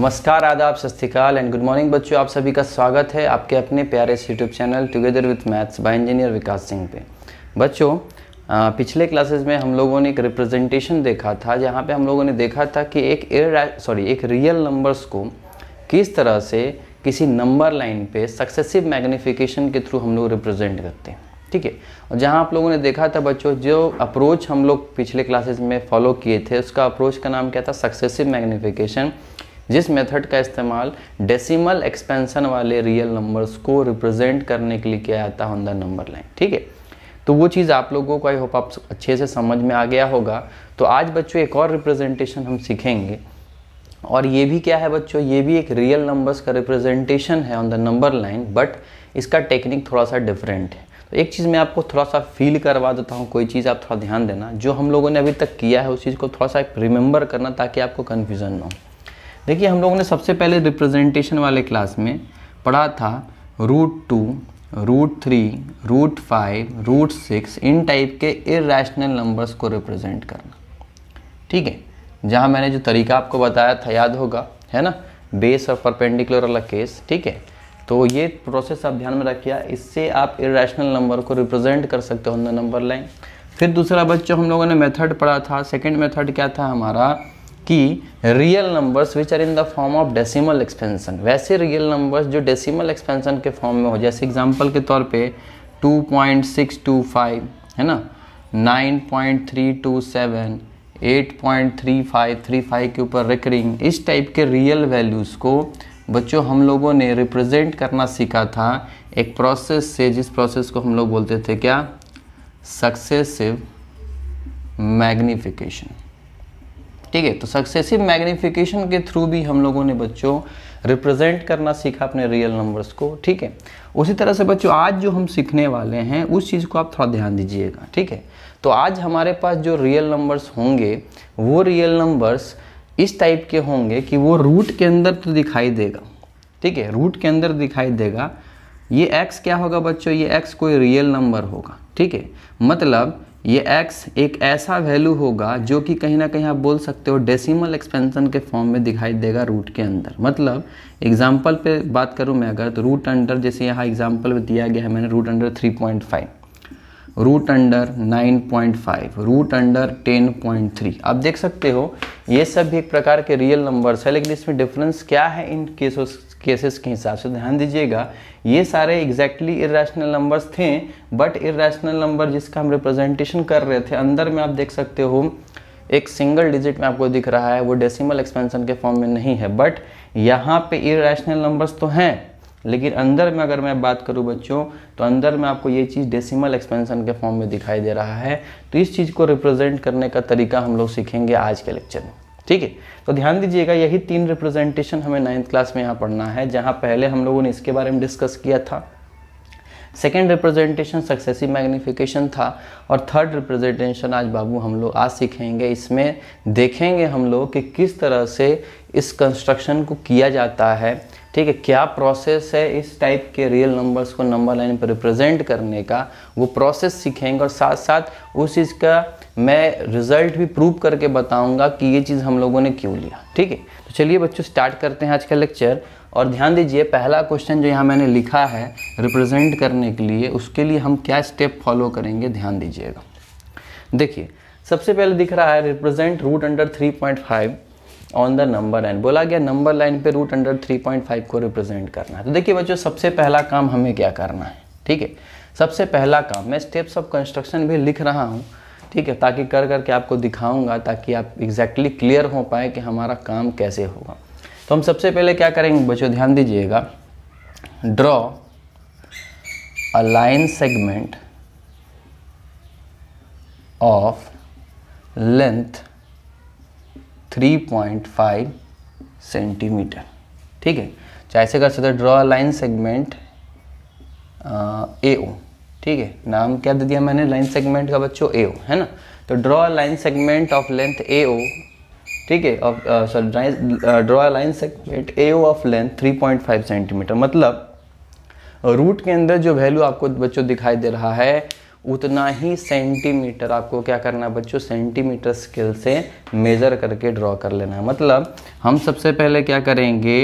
नमस्कार आदाब सस्तिकाल and good morning बच्चों आप सभी का स्वागत है आपके अपने प्यारे YouTube channel together with maths by engineer Vikas Singh पे बच्चों पिछले क्लासेस में हम लोगों ने एक रिप्रेजेंटेशन देखा था जहाँ पे हम लोगों ने देखा था कि एक एयर सॉरी एक रियल नंबर्स को किस तरह से किसी नंबर लाइन पे सक्सेसिव मैग्निफिकेशन के थ्रू हम लोग रिप्रेजेंट करते हैं ठीक है और जहाँ आप लोगों ने देखा था बच्चों जो अप्रोच हम लोग पिछले क्लासेस में फॉलो किए थे उसका अप्रोच का नाम क्या था सक्सेसिव मैग्निफिकेशन जिस मेथड का इस्तेमाल डेसिमल एक्सपेंशन वाले रियल नंबर्स को रिप्रेजेंट करने के लिए किया जाता है ऑन द नंबर लाइन ठीक है तो वो चीज़ आप लोगों को आई होप आप अच्छे से समझ में आ गया होगा तो आज बच्चों एक और रिप्रेजेंटेशन हम सीखेंगे और ये भी क्या है बच्चों ये भी एक रियल नंबर्स का रिप्रेजेंटेशन है on the number line but इसका टेक्निक थोड़ा सा डिफरेंट है तो एक चीज़ मैं आपको थोड़ा सा फील करवा देता हूँ कोई चीज़ आप थोड़ा ध्यान देना जो हम लोगों ने अभी तक किया है उस चीज़ को थोड़ा सा रिमेंबर करना ताकि आपको कन्फ्यूज़न ना हो देखिए हम लोगों ने सबसे पहले रिप्रेजेंटेशन वाले क्लास में पढ़ा था root two root three root five root six इन टाइप के इरेशनल नंबर्स को रिप्रेजेंट करना ठीक है जहाँ मैंने जो तरीका आपको बताया था याद होगा है ना बेस और परपेंडिकुलर वाला केस ठीक है तो ये प्रोसेस आप ध्यान में रखिए इससे आप इरेशनल नंबर को रिप्रेजेंट कर सकते हो नंबर लाइन फिर दूसरा बच्चों हम लोगों ने मेथड पढ़ा था सेकंड मेथड क्या था हमारा कि real numbers which are in the form of decimal expansion वैसे रियल नंबर्स जो डेसिमल एक्सपेंशन के फॉर्म में हो जैसे एग्जांपल के तौर पे 2.625 है ना 9.327 8.3535 के ऊपर रिकरिंग इस टाइप के रियल वैल्यूज़ को बच्चों हम लोगों ने रिप्रेजेंट करना सीखा था एक प्रोसेस से जिस प्रोसेस को हम लोग बोलते थे क्या सक्सेसिव मैग्निफिकेशन ठीक है तो सक्सेसिव मैग्निफिकेशन के थ्रू भी हम लोगों ने बच्चों रिप्रेजेंट करना सीखा अपने रियल नंबर्स को ठीक है उसी तरह से बच्चों आज जो हम सीखने वाले हैं उस चीज़ को आप थोड़ा ध्यान दीजिएगा ठीक है तो आज हमारे पास जो रियल नंबर्स होंगे वो रियल नंबर्स इस टाइप के होंगे कि वो रूट के अंदर तो दिखाई देगा ठीक है रूट के अंदर दिखाई देगा ये एक्स क्या होगा बच्चों ये एक्स कोई रियल नंबर होगा ठीक है मतलब ये x एक ऐसा वैल्यू होगा जो कि कहीं ना कहीं आप बोल सकते हो डेसिमल एक्सपेंशन के फॉर्म में दिखाई देगा रूट के अंदर मतलब एग्जाम्पल पे बात करूं मैं अगर तो रूट अंडर जैसे यहाँ एग्जाम्पल में दिया गया है मैंने root under 3.5 root under 9.5 root under 10.3 आप देख सकते हो ये सब भी एक प्रकार के रियल नंबर्स है लेकिन इसमें डिफरेंस क्या है इन केसों केसेस के हिसाब से ध्यान दीजिएगा ये सारे एग्जैक्टली इेशनल नंबर्स थे बट इेशनल नंबर जिसका हम रिप्रेजेंटेशन कर रहे थे अंदर में आप देख सकते हो एक सिंगल डिजिट में आपको दिख रहा है वो डेसिमल एक्सपेंशन के फॉर्म में नहीं है बट यहाँ पे इेशनल नंबर्स तो हैं लेकिन अंदर में अगर मैं बात करूँ बच्चों तो अंदर में आपको ये चीज़ डेसिमल एक्सपेंशन के फॉर्म में दिखाई दे रहा है तो इस चीज़ को रिप्रेजेंट करने का तरीका हम लोग सीखेंगे आज के लेक्चर में ठीक है तो ध्यान दीजिएगा यही तीन रिप्रेजेंटेशन हमें नाइन्थ क्लास में यहाँ पढ़ना है जहाँ पहले हम लोगों ने इसके बारे में डिस्कस किया था सेकेंड रिप्रेजेंटेशन सक्सेसिव मैग्निफिकेशन था और थर्ड रिप्रेजेंटेशन आज बाबू हम लोग आज सीखेंगे इसमें देखेंगे हम लोग कि किस तरह से इस कंस्ट्रक्शन को किया जाता है ठीक है क्या प्रोसेस है इस टाइप के रियल नंबर्स को नंबर लाइन पर रिप्रेजेंट करने का वो प्रोसेस सीखेंगे और साथ साथ उस चीज़ का मैं रिजल्ट भी प्रूव करके बताऊंगा कि ये चीज़ हम लोगों ने क्यों लिया ठीक है तो चलिए बच्चों स्टार्ट करते हैं आज का लेक्चर और ध्यान दीजिए पहला क्वेश्चन जो यहाँ मैंने लिखा है रिप्रेजेंट करने के लिए उसके लिए हम क्या स्टेप फॉलो करेंगे ध्यान दीजिएगा देखिए सबसे पहले दिख रहा है represent root under three point five on the number line बोला गया नंबर लाइन पे root under three point five को रिप्रेजेंट करना है तो देखिए बच्चों सबसे पहला काम हमें क्या करना है ठीक है सबसे पहला काम मैं स्टेप्स ऑफ कंस्ट्रक्शन भी लिख रहा हूँ ठीक है ताकि कर करके आपको दिखाऊंगा ताकि आप एग्जैक्टली क्लियर हो पाए कि हमारा काम कैसे होगा तो हम सबसे पहले क्या करेंगे बच्चों ध्यान दीजिएगा draw a line segment of length 3.5 centimetre ठीक है तो ऐसे कर सकते draw a line segment A O ठीक है नाम क्या दे दिया मैंने लाइन सेगमेंट का बच्चों ए है ना तो draw line segment of length A O ठीक है of sorry draw line segment A O of length 3.5 centimetre मतलब रूट के अंदर जो वैल्यू आपको बच्चों दिखाई दे रहा है उतना ही सेंटीमीटर आपको क्या करना है बच्चों सेंटीमीटर स्केल से मेज़र करके ड्रॉ कर लेना है मतलब हम सबसे पहले क्या करेंगे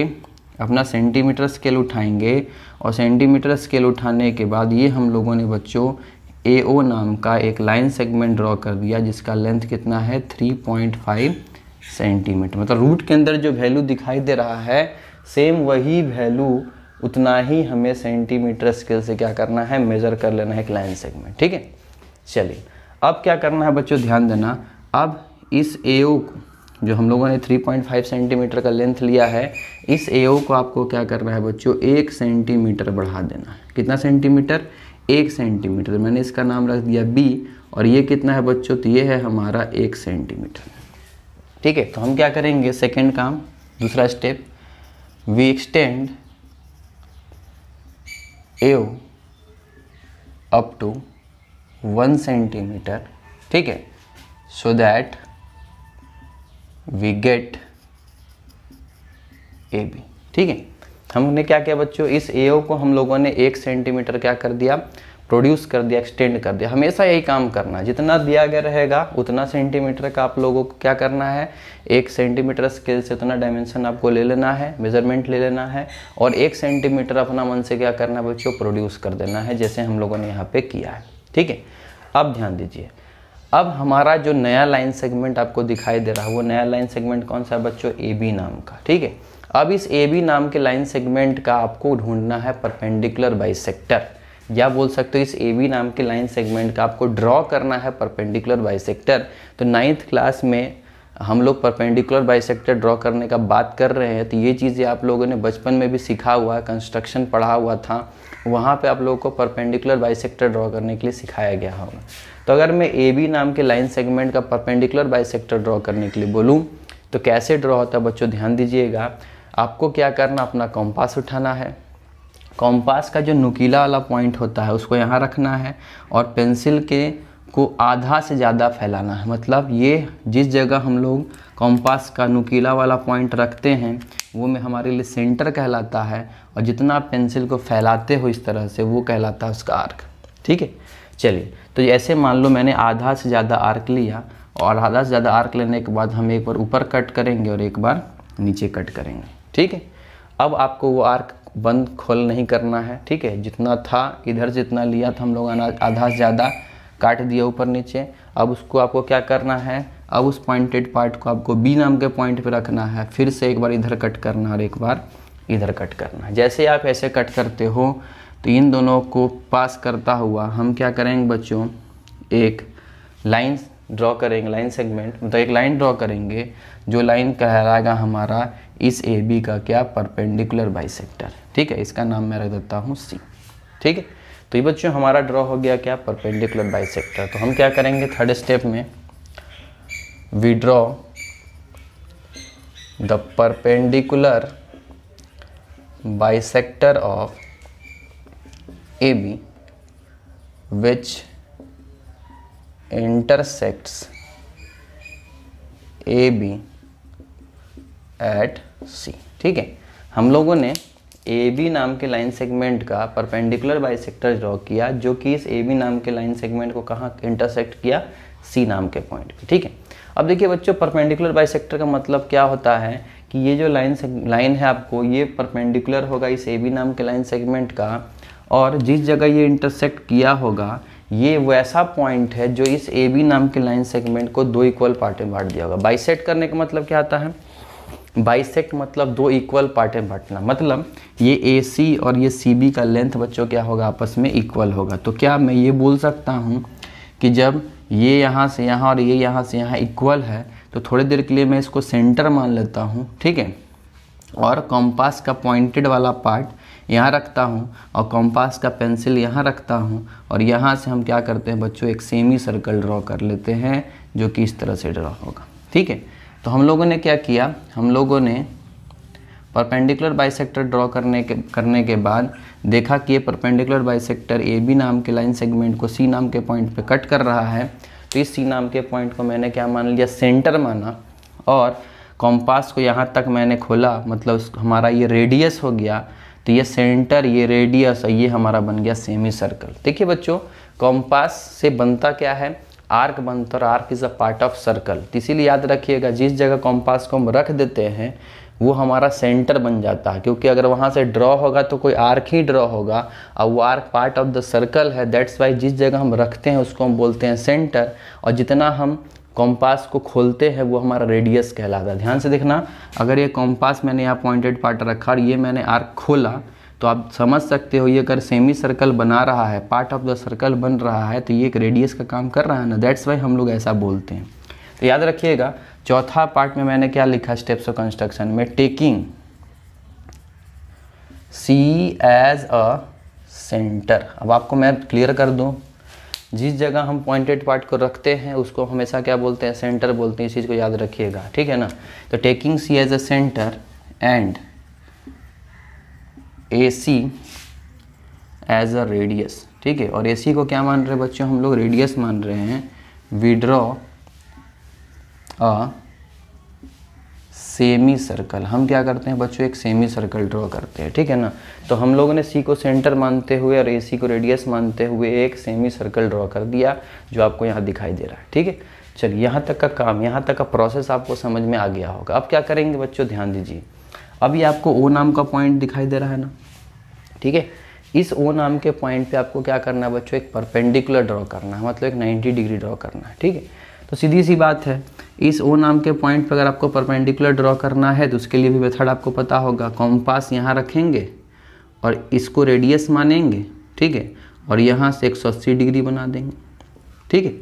अपना सेंटीमीटर स्केल उठाएंगे और सेंटीमीटर स्केल उठाने के बाद ये हम लोगों ने बच्चों ए ओ नाम का एक लाइन सेगमेंट ड्रॉ कर दिया जिसका लेंथ कितना है 3.5 सेंटीमीटर मतलब रूट के अंदर जो वैल्यू दिखाई दे रहा है सेम वही वैल्यू उतना ही हमें सेंटीमीटर स्केल से क्या करना है मेज़र कर लेना है एक लाइन सेगमेंट ठीक है चलिए अब क्या करना है बच्चों ध्यान देना अब इस ए को जो हम लोगों ने 3.5 सेंटीमीटर का लेंथ लिया है इस एओ को आपको क्या करना है बच्चों एक सेंटीमीटर बढ़ा देना है कितना सेंटीमीटर एक सेंटीमीटर मैंने इसका नाम रख दिया बी और ये कितना है बच्चों तो ये है हमारा एक सेंटीमीटर ठीक है तो हम क्या करेंगे सेकेंड काम दूसरा step we extend AO up to one centimetre ठीक है so that we get A B ठीक है हमने क्या किया बच्चों इस ए को हम लोगों ने एक सेंटीमीटर क्या कर दिया प्रोड्यूस कर दिया एक्सटेंड कर दिया हमेशा यही काम करना है जितना दिया गया रहेगा उतना सेंटीमीटर का आप लोगों को क्या करना है एक सेंटीमीटर स्केल से उतना डायमेंशन आपको ले लेना है मेजरमेंट ले लेना है और एक सेंटीमीटर अपना मन से क्या करना है बच्चों प्रोड्यूस कर देना है जैसे हम लोगों ने यहाँ पे किया है ठीक है अब ध्यान दीजिए अब हमारा जो नया लाइन सेगमेंट आपको दिखाई दे रहा है वो नया लाइन सेगमेंट कौन सा है बच्चों ए बी नाम का ठीक है अब इस ए बी नाम के लाइन सेगमेंट का आपको ढूंढना है परपेंडिकुलर बाई सेक्टर या बोल सकते हो इस ए बी नाम के लाइन सेगमेंट का आपको ड्रॉ करना है परपेंडिकुलर बाई सेक्टर तो नाइन्थ क्लास में हम लोग परपेंडिकुलर बाई सेक्टर ड्रॉ करने का बात कर रहे हैं तो ये चीज़ें आप लोगों ने बचपन में भी सीखा हुआ है कंस्ट्रक्शन पढ़ा हुआ था वहाँ पे आप लोगों को परपेंडिकुलर बाई सेक्टर ड्रॉ करने के लिए सिखाया गया होगा तो अगर मैं ए बी नाम के लाइन सेगमेंट का परपेंडिकुलर बाई सेक्टर ड्रॉ करने के लिए बोलूँ तो कैसे ड्रॉ होता है बच्चों ध्यान दीजिएगा आपको क्या करना अपना कॉम्पास उठाना है कॉम्पास का जो नुकीला वाला पॉइंट होता है उसको यहाँ रखना है और पेंसिल के को आधा से ज़्यादा फैलाना है मतलब ये जिस जगह हम लोग कॉम्पास का नुकीला वाला पॉइंट रखते हैं वो में हमारे लिए सेंटर कहलाता है और जितना पेंसिल को फैलाते हो इस तरह से वो कहलाता है उसका आर्क ठीक है चलिए तो ऐसे मान लो मैंने आधा से ज़्यादा आर्क लिया और आधा से ज़्यादा आर्क लेने के बाद हम एक बार ऊपर कट करेंगे और एक बार नीचे कट करेंगे ठीक है अब आपको वो आर्क बंद खोल नहीं करना है ठीक है जितना था इधर जितना लिया था हम लोग आधा से ज़्यादा काट दिया ऊपर नीचे अब उसको आपको क्या करना है अब उस पॉइंटेड पार्ट को आपको बी नाम के पॉइंट पर रखना है फिर से एक बार इधर कट करना और एक बार इधर कट करना जैसे आप ऐसे कट करते हो तो इन दोनों को पास करता हुआ हम क्या करेंगे बच्चों एक लाइन ड्रॉ करेंगे लाइन सेगमेंट मतलब एक लाइन ड्रॉ करेंगे जो लाइन कहलाएगा हमारा इस ए बी का क्या परपेंडिकुलर बाई ठीक है इसका नाम मैं रख देता हूँ सी ठीक है तो ये बच्चों हमारा ड्रॉ हो गया क्या परपेंडिकुलर बाई तो हम क्या करेंगे थर्ड स्टेप में we draw the perpendicular by of A B which intersects A B at C ठीक है हम लोगों ने ए बी नाम के लाइन सेगमेंट का परपेंडिकुलर बाई सेक्टर ड्रॉ किया जो कि इस ए बी नाम के लाइन सेगमेंट को कहाँ इंटरसेक्ट किया सी नाम के पॉइंट पे ठीक है अब देखिए बच्चों परपेंडिकुलर बाई सेक्टर का मतलब क्या होता है कि ये जो लाइन लाइन है आपको ये परपेंडिकुलर होगा इस ए बी नाम के लाइन सेगमेंट का और जिस जगह ये इंटरसेक्ट किया होगा ये वैसा पॉइंट है जो इस ए बी नाम के लाइन सेगमेंट को दो इक्वल पार्टें बांट दिया होगा बाइसेट करने का मतलब क्या आता है बाइसेक्ट मतलब दो इक्वल पार्टें बांटना मतलब ये ए सी और ये सी बी का लेंथ बच्चों क्या होगा आपस में इक्वल होगा तो क्या मैं ये बोल सकता हूँ कि जब ये यहाँ से यहाँ और ये यहाँ से यहाँ इक्वल है तो थोड़ी देर के लिए मैं इसको सेंटर मान लेता हूँ ठीक है और कॉम्पास का पॉइंटेड वाला पार्ट यहाँ रखता हूँ और कॉम्पास का पेंसिल यहाँ रखता हूँ और यहाँ से हम क्या करते हैं बच्चों एक सेमी सर्कल ड्रॉ कर लेते हैं जो कि इस तरह से ड्रॉ होगा ठीक है तो हम लोगों ने क्या किया हम लोगों ने परपेंडिकुलर बाइसेक्टर ड्रॉ करने के करने के बाद देखा कि ये परपेंडिकुलर बाइसेक्टर ए बी नाम के लाइन सेगमेंट को सी नाम के पॉइंट पे कट कर रहा है तो इस सी नाम के पॉइंट को मैंने क्या मान लिया सेंटर माना और कॉम्पास को यहाँ तक मैंने खोला मतलब हमारा ये रेडियस हो गया तो ये सेंटर ये रेडियस ये हमारा बन गया सेमी सर्कल देखिए बच्चों कॉम्पास से बनता क्या है आर्क बनता और arc is a part of circle इसीलिए याद रखिएगा जिस जगह कॉम्पास को हम रख देते हैं वो हमारा सेंटर बन जाता है क्योंकि अगर वहाँ से ड्रॉ होगा तो कोई आर्क ही ड्रॉ होगा और वो arc part of the circle है दैट्स वाई जिस जगह हम रखते हैं उसको हम बोलते हैं सेंटर और जितना हम कॉम्पास को खोलते हैं वो हमारा रेडियस कहलाता है ध्यान से देखना अगर ये कॉम्पास मैंने यहाँ पॉइंटेड पार्ट रखा और ये मैंने आर्क खोला तो आप समझ सकते हो ये अगर सेमी सर्कल बना रहा है पार्ट ऑफ द सर्कल बन रहा है तो ये एक रेडियस का काम कर रहा है ना दैट्स वाई हम लोग ऐसा बोलते हैं तो याद रखिएगा चौथा पार्ट में मैंने क्या लिखा स्टेप्स ऑफ कंस्ट्रक्शन में taking C as a centre अब आपको मैं क्लियर कर दूँ जिस जगह हम पॉइंटेड पार्ट को रखते हैं उसको हमेशा क्या बोलते हैं सेंटर बोलते हैं इस चीज़ को याद रखिएगा ठीक है ना तो taking C as a centre and A C as a radius ठीक है और ए सी को क्या मान रहे बच्चों हम लोग रेडियस मान रहे हैं विड्रॉ अ सेमी सर्कल हम क्या करते हैं बच्चों एक सेमी सर्कल ड्रॉ करते हैं ठीक है ना तो हम लोगों ने सी को सेंटर मानते हुए और ए सी को रेडियस मानते हुए एक सेमी सर्कल ड्रॉ कर दिया जो आपको यहाँ दिखाई दे रहा है ठीक है चलिए यहाँ तक का काम यहाँ तक का प्रोसेस आपको समझ में आ गया होगा अब क्या करेंगे बच्चों ध्यान दीजिए अभी आपको ओ नाम का पॉइंट दिखाई दे रहा है ना ठीक है इस ओ नाम के पॉइंट पे आपको क्या करना है बच्चों एक परपेंडिकुलर ड्रॉ करना है मतलब एक 90 डिग्री ड्रॉ करना है ठीक है तो सीधी सी बात है इस ओ नाम के पॉइंट पर अगर आपको परपेंडिकुलर ड्रॉ करना है तो उसके लिए भी मेथड आपको पता होगा कॉम्पास यहाँ रखेंगे और इसको रेडियस मानेंगे ठीक है और यहाँ से 180 डिग्री बना देंगे ठीक है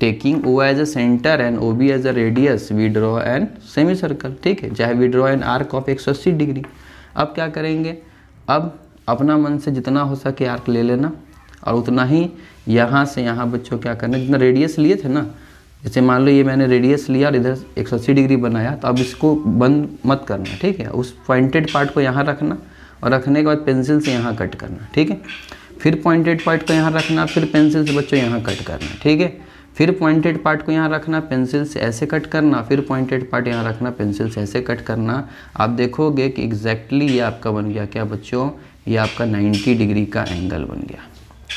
taking O as a centre and O B as a radius we draw an semi circle ठीक है चाहे we draw an arc of 180 degree अब क्या करेंगे अब अपना मन से जितना हो सके आर्क ले लेना और उतना ही यहाँ से यहाँ बच्चों क्या करना जितना रेडियस लिए थे ना जैसे मान लो ये मैंने रेडियस लिया और इधर 180 डिग्री बनाया तो अब इसको बंद मत करना ठीक है उस पॉइंटेड पार्ट को यहाँ रखना और रखने के बाद पेंसिल से यहाँ कट करना ठीक है फिर पॉइंटेड पार्ट को यहाँ रखना फिर पेंसिल से बच्चों यहाँ कट करना ठीक है फिर पॉइंटेड पार्ट को यहाँ रखना पेंसिल से ऐसे कट करना फिर पॉइंटेड पार्ट यहाँ रखना पेंसिल से ऐसे कट करना आप देखोगे कि एग्जैक्टली ये आपका बन गया क्या बच्चों ये आपका 90 डिग्री का एंगल बन गया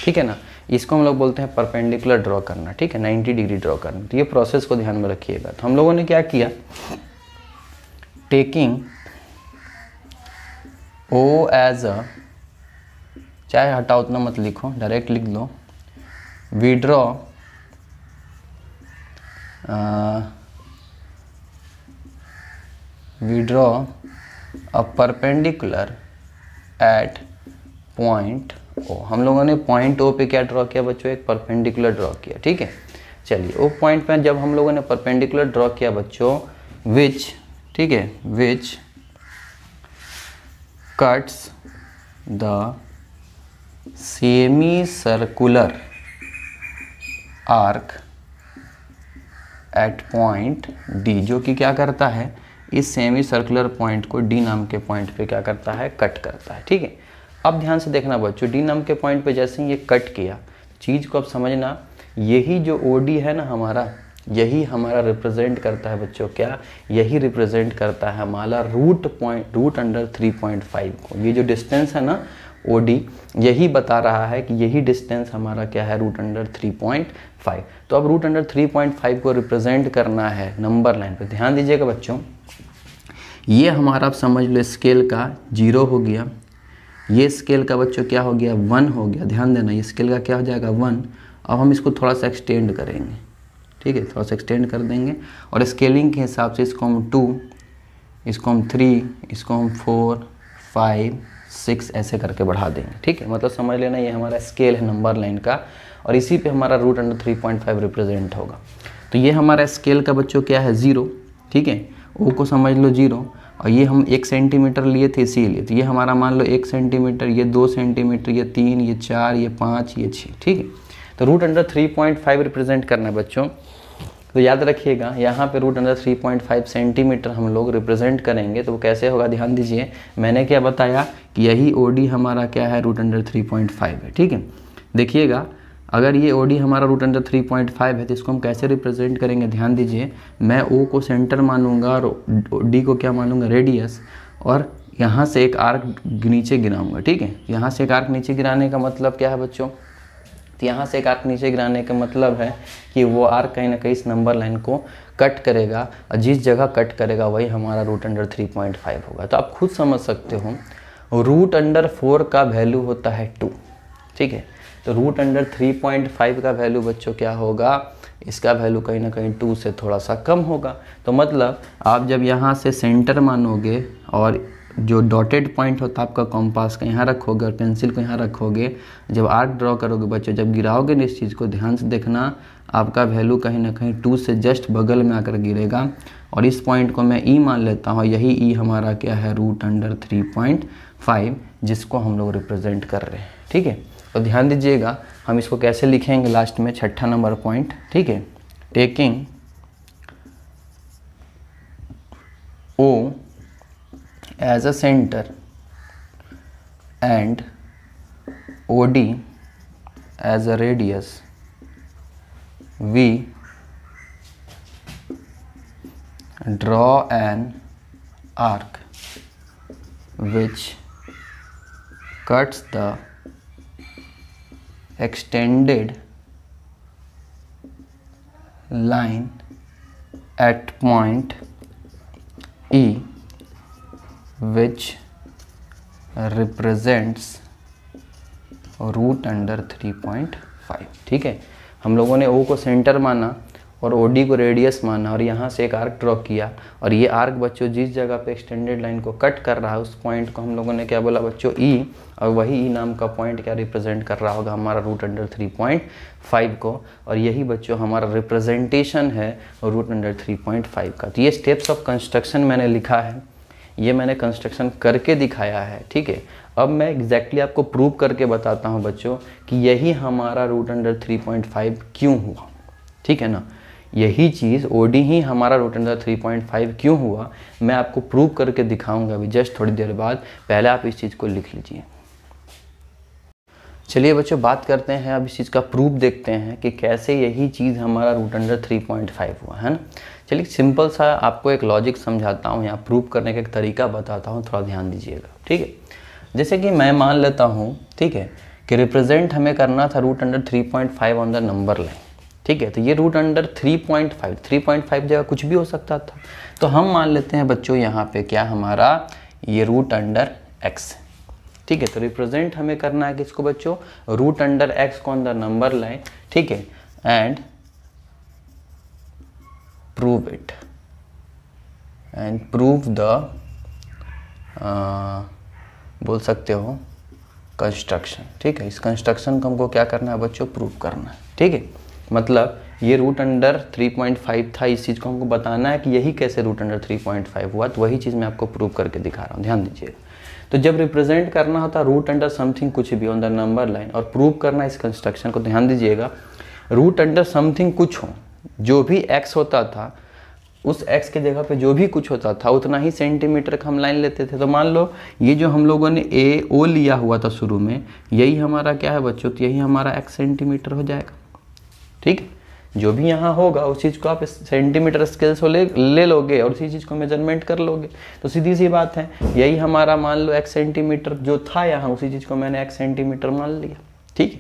ठीक है ना इसको हम लोग बोलते हैं परपेंडिकुलर ड्रॉ करना ठीक है 90 डिग्री ड्रॉ करना तो ये प्रोसेस को ध्यान में रखिएगा तो हम लोगों ने क्या किया टेकिंग ओ एज अ चाहे हटाओ उतना मत लिखो डायरेक्ट लिख दो we draw we draw a perpendicular at point O हम लोगों ने पॉइंट ओ पे क्या ड्रॉ किया बच्चों एक परपेंडिकुलर ड्रॉ किया ठीक है चलिए ओ पॉइंट पे जब हम लोगों ने परपेंडिकुलर ड्रॉ किया बच्चों विच ठीक है which cuts the semi circular arc at point D जो कि क्या करता है इस सेमी सर्कुलर पॉइंट को डी नाम के पॉइंट पे क्या करता है कट करता है ठीक है अब ध्यान से देखना बच्चों डी नम के पॉइंट पे जैसे ही ये कट किया चीज़ को अब समझना यही जो ओ डी है ना हमारा यही हमारा रिप्रेजेंट करता है बच्चों क्या यही रिप्रेजेंट करता है हमारा root point root under three point five को ये जो डिस्टेंस है ना ओ डी यही बता रहा है कि यही डिस्टेंस हमारा क्या है root under three point five तो अब root under three point five को रिप्रेजेंट करना है नंबर लाइन पर ध्यान दीजिएगा बच्चों ये हमारा आप समझ लो स्केल का जीरो हो गया ये स्केल का बच्चों क्या हो गया वन हो गया ध्यान देना ये स्केल का क्या हो जाएगा वन अब हम इसको थोड़ा सा एक्सटेंड करेंगे ठीक है थोड़ा सा एक्सटेंड कर देंगे और स्केलिंग के हिसाब से इसको हम टू इसको हम थ्री इसको हम फोर फाइव सिक्स ऐसे करके बढ़ा देंगे ठीक है मतलब समझ लेना ये हमारा स्केल है नंबर लाइन का और इसी पे हमारा root under three point five represent होगा तो ये हमारा स्केल का बच्चों क्या है ज़ीरो ठीक है ओ को समझ लो जीरो और ये हम एक सेंटीमीटर लिए थे इसीलिए तो ये हमारा मान लो एक सेंटीमीटर ये दो सेंटीमीटर ये तीन ये चार ये पाँच ये छः ठीक है तो root under three point five represent करना है बच्चों तो याद रखिएगा यहाँ पे root under three point five centimetre हम लोग रिप्रेजेंट करेंगे तो वो कैसे होगा ध्यान दीजिए मैंने क्या बताया कि यही ओ हमारा क्या है root under three point five है ठीक है देखिएगा अगर ये ओडी हमारा root under three point five है तो इसको हम कैसे रिप्रेजेंट करेंगे ध्यान दीजिए मैं ओ को सेंटर मानूंगा और डी को क्या मानूंगा रेडियस और यहाँ से एक आर्क नीचे गिराऊंगा ठीक है यहाँ से एक आर्क नीचे गिराने का मतलब क्या है बच्चों तो यहाँ से एक आर्क नीचे गिराने का मतलब है कि वो आर्क कहीं ना कहीं इस नंबर लाइन को कट करेगा और जिस जगह कट करेगा वही हमारा root under three point five होगा तो आप खुद समझ सकते हो रूट अंडर फोर का वैल्यू होता है टू ठीक है तो root under three point five का वैल्यू बच्चों क्या होगा इसका वैल्यू कहीं ना कहीं टू से थोड़ा सा कम होगा तो मतलब आप जब यहाँ से सेंटर मानोगे और जो डॉटेड पॉइंट होता है आपका कॉम्पास का यहाँ रखोगे और पेंसिल को यहाँ रखोगे जब आर्ट ड्रॉ करोगे बच्चों जब गिराओगे इस चीज़ को ध्यान से देखना आपका वैल्यू कहीं ना कहीं टू से जस्ट बगल में आकर गिरेगा और इस पॉइंट को मैं ई e मान लेता हूँ यही ई e हमारा क्या है root under three point five जिसको हम लोग रिप्रेजेंट कर रहे हैं ठीक है तो ध्यान दीजिएगा हम इसको कैसे लिखेंगे लास्ट में छठा नंबर पॉइंट ठीक है taking O as a centre and O D as a radius we draw an arc which cuts the extended line at point E which represents root under three point five ठीक है हम लोगों ने ओ को centre माना और ओ को radius माना और यहाँ से एक आर्क ड्रॉ किया और ये आर्क बच्चों जिस जगह पे एक्सटेंडेड लाइन को कट कर रहा है उस पॉइंट को हम लोगों ने क्या बोला बच्चों ई e, और वही ई e नाम का पॉइंट क्या रिप्रेजेंट कर रहा होगा हमारा root under three point five को और यही बच्चों हमारा रिप्रेजेंटेशन है root under three point five का तो ये स्टेप्स ऑफ कंस्ट्रक्शन मैंने लिखा है ये मैंने कंस्ट्रक्शन करके दिखाया है ठीक है अब मैं एग्जैक्टली आपको प्रूव करके बताता हूँ बच्चों कि यही हमारा root under three point five क्यों हुआ ठीक है ना यही चीज़ ओ ही हमारा root under three point five क्यों हुआ मैं आपको प्रूव करके दिखाऊंगा अभी जस्ट थोड़ी देर बाद पहले आप इस चीज़ को लिख लीजिए चलिए बच्चों बात करते हैं अब इस चीज़ का प्रूफ देखते हैं कि कैसे यही चीज़ हमारा रूट अंडर 3.5 हुआ है ना चलिए सिंपल सा आपको एक लॉजिक समझाता हूँ या प्रूफ करने का एक तरीका बताता हूँ थोड़ा ध्यान दीजिएगा ठीक है जैसे कि मैं मान लेता हूँ ठीक है कि रिप्रेजेंट हमें करना था root under three on the number line ठीक है तो ये root under three point five three point five जगह कुछ भी हो सकता था तो हम मान लेते हैं बच्चों यहाँ पे क्या हमारा ये रूट अंडर एक्स ठीक है तो रिप्रेजेंट हमें करना है किसको बच्चों root under x on the number line ठीक है and prove it and prove the बोल सकते हो कंस्ट्रक्शन ठीक है इस कंस्ट्रक्शन को हमको क्या करना है बच्चों प्रूव करना है ठीक है मतलब ये रूट अंडर 3.5 था इस चीज़ को हमको बताना है कि यही कैसे रूट अंडर 3.5 हुआ तो वही चीज़ मैं आपको प्रूव करके दिखा रहा हूँ ध्यान दीजिए तो जब रिप्रेजेंट करना होता रूट अंडर समथिंग कुछ भी ऑन द नंबर लाइन और प्रूव करना इस कंस्ट्रक्शन को तो ध्यान दीजिएगा रूट अंडर समथिंग कुछ हो जो भी एक्स होता था उस एक्स के जगह पे जो भी कुछ होता था उतना ही सेंटीमीटर का हम लाइन लेते थे तो मान लो ये जो हम लोगों ने ए ओ लिया हुआ था शुरू में यही हमारा क्या है बच्चों तो यही हमारा एक्स सेंटीमीटर हो जाएगा ठीक जो भी यहाँ होगा उस चीज़ को आप सेंटीमीटर स्केल से ले ले लोगे और उसी चीज़ को मेजरमेंट कर लोगे तो सीधी सी बात है यही हमारा मान लो एक सेंटीमीटर जो था यहाँ उसी चीज़ को मैंने एक सेंटीमीटर मान लिया ठीक है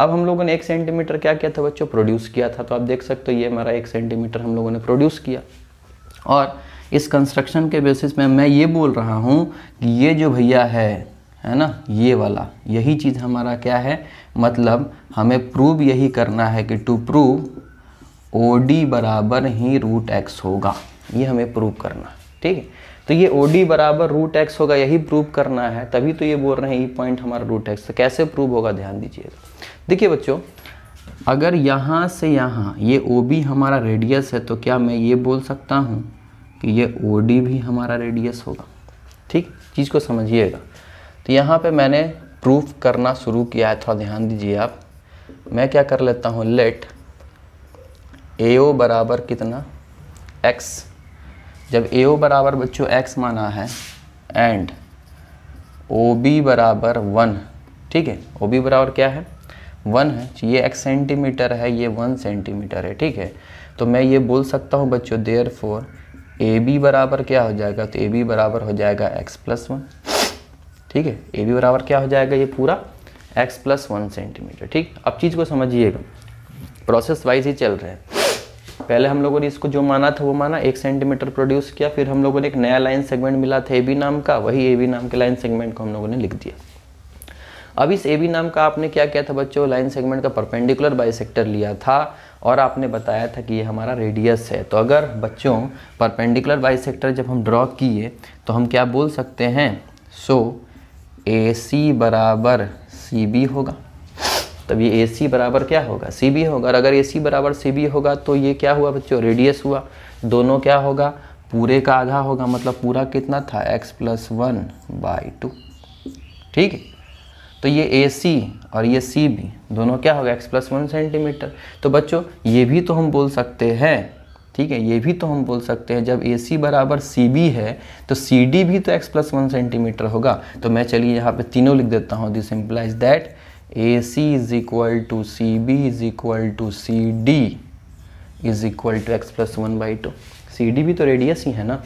अब हम लोगों ने एक सेंटीमीटर क्या किया था बच्चों प्रोड्यूस किया था तो आप देख सकते हो ये हमारा एक सेंटीमीटर हम लोगों ने प्रोड्यूस किया और इस कंस्ट्रक्शन के बेसिस में मैं ये बोल रहा हूँ कि ये जो भैया है है ना ये वाला यही चीज़ हमारा क्या है मतलब हमें प्रूव यही करना है कि टू प्रूव ओ डी बराबर ही रूट एक्स होगा ये हमें प्रूव करना ठीक है तो ये ओ डी बराबर रूट एक्स होगा यही प्रूव करना है तभी तो ये बोल रहे हैं ये e पॉइंट हमारा रूट एक्स तो कैसे प्रूव होगा ध्यान दीजिएगा देखिए बच्चों अगर यहाँ से यहाँ ये ओ बी हमारा रेडियस है तो क्या मैं ये बोल सकता हूँ कि ये ओ डी भी हमारा रेडियस होगा ठीक चीज़ को समझिएगा तो यहाँ पे मैंने प्रूफ करना शुरू किया है थोड़ा ध्यान दीजिए आप मैं क्या कर लेता हूँ लेट ए ओ बराबर कितना एक्स जब ए ओ बराबर बच्चों एक्स माना है एंड ओ बी बराबर वन ठीक है ओ बी बराबर क्या है वन तो है ये एक सेंटीमीटर है ये वन सेंटीमीटर है ठीक है तो मैं ये बोल सकता हूँ बच्चों देयर फोर ए बी बराबर क्या हो जाएगा तो ए बी बराबर हो जाएगा एक्स प्लस वन ठीक है ए बी बराबर क्या हो जाएगा ये पूरा एक्स प्लस वन सेंटीमीटर ठीक अब चीज़ को समझिएगा प्रोसेस वाइज ही चल रहा है पहले हम लोगों ने इसको जो माना था वो माना एक सेंटीमीटर प्रोड्यूस किया फिर हम लोगों ने एक नया लाइन सेगमेंट मिला था ए बी नाम का वही ए बी नाम के लाइन सेगमेंट को हम लोगों ने लिख दिया अब इस ए बी नाम का आपने क्या किया था बच्चों लाइन सेगमेंट का परपेंडिकुलर बाइसेक्टर लिया था और आपने बताया था कि ये हमारा रेडियस है तो अगर बच्चों परपेंडिकुलर बाइसेक्टर जब हम ड्रॉ किए तो हम क्या बोल सकते हैं सो so, ए सी बराबर सी बी होगा तब ये ए सी बराबर क्या होगा सी बी होगा और अगर ए सी बराबर सी बी होगा तो ये क्या हुआ बच्चों रेडियस हुआ दोनों क्या होगा पूरे का आधा होगा मतलब पूरा कितना था x plus one by two ठीक है तो ये ए सी और ये सी बी दोनों क्या होगा x प्लस वन सेंटीमीटर तो बच्चों ये भी तो हम बोल सकते हैं ठीक है ये भी तो हम बोल सकते हैं जब ए सी बराबर सी बी है तो सी डी भी तो एक्स प्लस वन सेंटीमीटर होगा तो मैं चलिए यहाँ पे तीनों लिख देता हूँ this implies that A C is equal to C B is equal to C D is equal to x plus one by two C D भी तो रेडियस ही है ना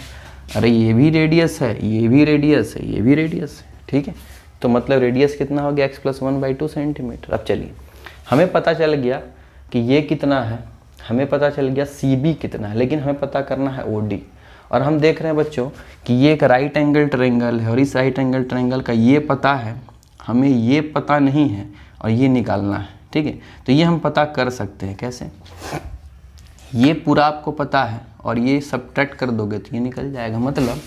अरे ये भी रेडियस है ये भी रेडियस है ये भी रेडियस है ठीक है तो मतलब रेडियस कितना हो गया x plus one by two centimetre अब चलिए हमें पता चल गया कि ये कितना है हमें पता चल गया सी कितना है लेकिन हमें पता करना है ओ और हम देख रहे हैं बच्चों कि ये एक राइट एंगल ट्रेंगल है और इस राइट एंगल ट्रेंगल का ये पता है हमें ये पता नहीं है और ये निकालना है ठीक है तो ये हम पता कर सकते हैं कैसे ये पूरा आपको पता है और ये सब्ट्रैक्ट कर दोगे तो ये निकल जाएगा मतलब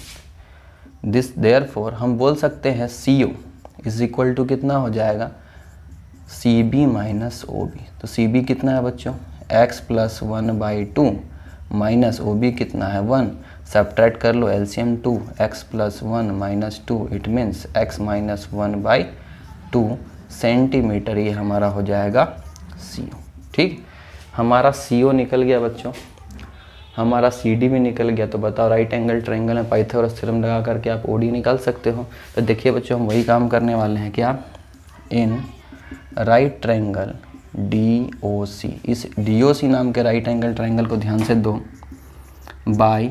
दिस देयर फोर हम बोल सकते हैं C O is equal to कितना हो जाएगा C B minus O B तो सी बी कितना है बच्चों x plus one by two minus O B कितना है वन सब्ट्रैक्ट कर लो LCM two x plus one minus two it means x minus one by two centimetre ये हमारा हो जाएगा सी ठीक हमारा सी निकल गया बच्चों हमारा सी डी भी निकल गया तो बताओ राइट एंगल ट्रेंगल में पाइथागोरस थ्योरम लगा करके आप ओ डी निकाल सकते हो तो देखिए बच्चों हम वही काम करने वाले हैं कि आप in right triangle D O C इस डी ओ सी नाम के राइट एंगल ट्राइंगल को ध्यान से दो बाय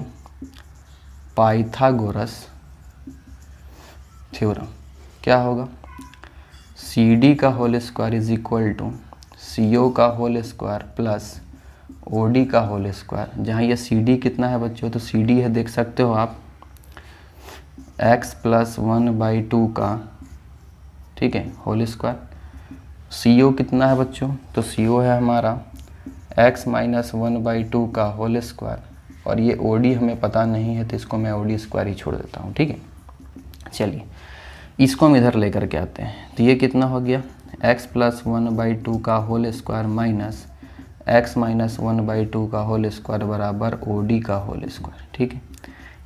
पाइथागोरस थ्योरम क्या होगा सी डी का whole square is equal to C O का whole square plus O D का होल स्क्वायर जहाँ ये सी डी कितना है बच्चों तो सी डी है देख सकते हो आप x plus one by two का ठीक है होल स्क्वायर सी ओ कितना है बच्चों तो सी ओ है हमारा x minus one by two का होल स्क्वायर और ये ओ डी हमें पता नहीं है तो इसको मैं ओ डी स्क्वायर ही छोड़ देता हूँ ठीक है चलिए इसको हम इधर लेकर के आते हैं तो ये कितना हो गया x plus one by two का whole square minus x minus one by two का होल स्क्वायर बराबर ओ डी का होल स्क्वायर ठीक है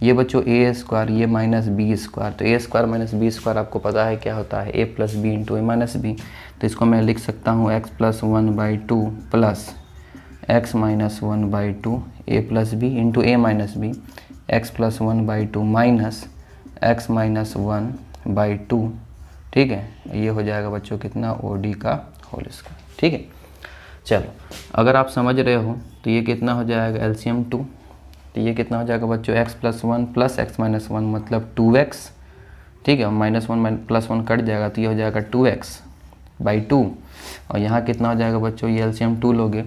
ये बच्चों ए स्क्वायर ये माइनस बी स्क्वायर तो A square minus B square आपको पता है क्या होता है A plus B into A minus B तो इसको मैं लिख सकता हूँ x plus one by two plus x minus one by two A plus B into A minus B x plus one by two minus x minus one by two ठीक है ये हो जाएगा बच्चों कितना ओ डी का whole square ठीक है चलो अगर आप समझ रहे हो तो ये कितना हो जाएगा एल्शियम टू तो ये कितना हो जाएगा बच्चों x plus one plus x minus one मतलब टू एक्स ठीक है minus one plus one cut जाएगा तो ये हो जाएगा टू एक्स बाई टू और यहाँ कितना हो जाएगा बच्चों ये एल सी एम टू लोगे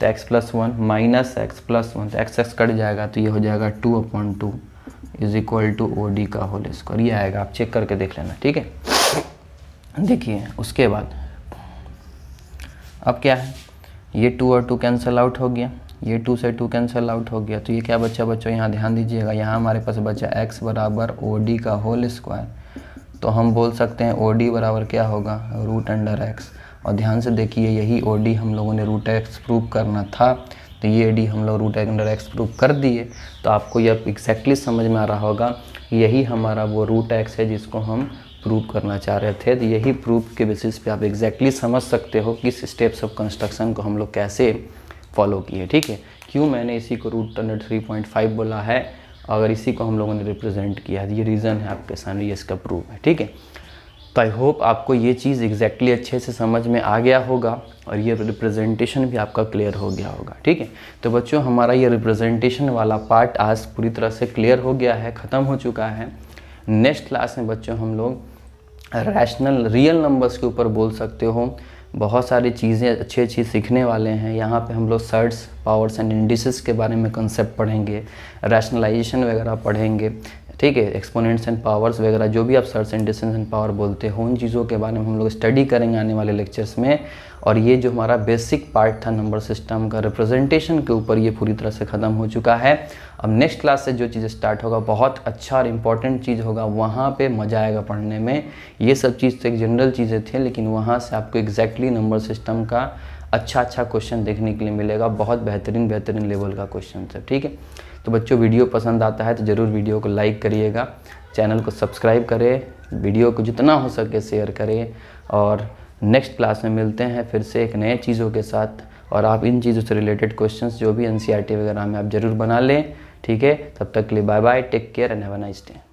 तो x plus one minus x plus one तो एक्स एक्स कट जाएगा तो ये हो जाएगा two upon two is equal to O D का होल स्क्वायर ये आएगा आप चेक करके देख लेना ठीक है देखिए उसके बाद अब क्या है ये टू और टू कैंसल आउट हो गया ये टू से टू कैंसल आउट हो गया तो ये क्या बच्चा बच्चों यहाँ ध्यान दीजिएगा यहाँ हमारे पास बच्चा एक्स बराबर ओ डी का होल स्क्वायर तो हम बोल सकते हैं ओ डी बराबर क्या होगा रूट अंडर एक्स और ध्यान से देखिए यही ओ डी हम लोगों ने रूट एक्स प्रूव करना था तो ये डी हम लोग रूट अंडर एक्स प्रूव कर दिए तो आपको यह एक्जैक्टली समझ में आ रहा होगा यही हमारा वो रूट एक्स है जिसको हम प्रूव करना चाह रहे थे तो यही प्रूफ के बेसिस पे आप एग्जैक्टली exactly समझ सकते हो किस स्टेप्स ऑफ कंस्ट्रक्शन को हम लोग कैसे फॉलो की है ठीक है क्यों मैंने इसी को root under three point five बोला है अगर इसी को हम लोगों ने रिप्रेजेंट किया है ये रीज़न है आपके सामने ये इसका प्रूफ है ठीक है तो आई होप आपको ये चीज़ एग्जैक्टली exactly अच्छे से समझ में आ गया होगा और ये रिप्रेजेंटेशन भी आपका क्लियर हो गया होगा ठीक है तो बच्चों हमारा ये रिप्रेजेंटेशन वाला पार्ट आज पूरी तरह से क्लियर हो गया है ख़त्म हो चुका है नेक्स्ट क्लास में बच्चों हम लोग रैशनल रियल नंबर्स के ऊपर बोल सकते हो बहुत सारी चीज़ें अच्छी अच्छी सीखने वाले हैं यहाँ पे हम लोग सर्ट्स पावर्स एंड इंडिसेस के बारे में कंसेप्ट पढ़ेंगे रैशनलाइजेशन वगैरह पढ़ेंगे ठीक है एक्सपोनेंट्स एंड पावर्स वगैरह जो भी आप search and distance and power बोलते हो उन चीज़ों के बारे में हम लोग स्टडी करेंगे आने वाले लेक्चर्स में और ये जो हमारा बेसिक पार्ट था नंबर सिस्टम का रिप्रेजेंटेशन के ऊपर ये पूरी तरह से ख़त्म हो चुका है अब नेक्स्ट क्लास से जो चीज़ स्टार्ट होगा बहुत अच्छा और इम्पॉर्टेंट चीज़ होगा वहाँ पे मज़ा आएगा पढ़ने में ये सब चीज़ तो एक जनरल चीज़ें थी लेकिन वहाँ से आपको एग्जैक्टली नंबर सिस्टम का अच्छा अच्छा क्वेश्चन देखने के लिए मिलेगा बहुत बेहतरीन बेहतरीन लेवल का क्वेश्चन था ठीक है तो बच्चों वीडियो पसंद आता है तो ज़रूर वीडियो को लाइक करिएगा चैनल को सब्सक्राइब करें वीडियो को जितना हो सके शेयर करें और नेक्स्ट क्लास में मिलते हैं फिर से एक नए चीज़ों के साथ और आप इन चीज़ों से रिलेटेड क्वेश्चंस जो भी एन e वगैरह में आप ज़रूर बना लें ठीक है तब तक के लिए bye bye take care and have a nice day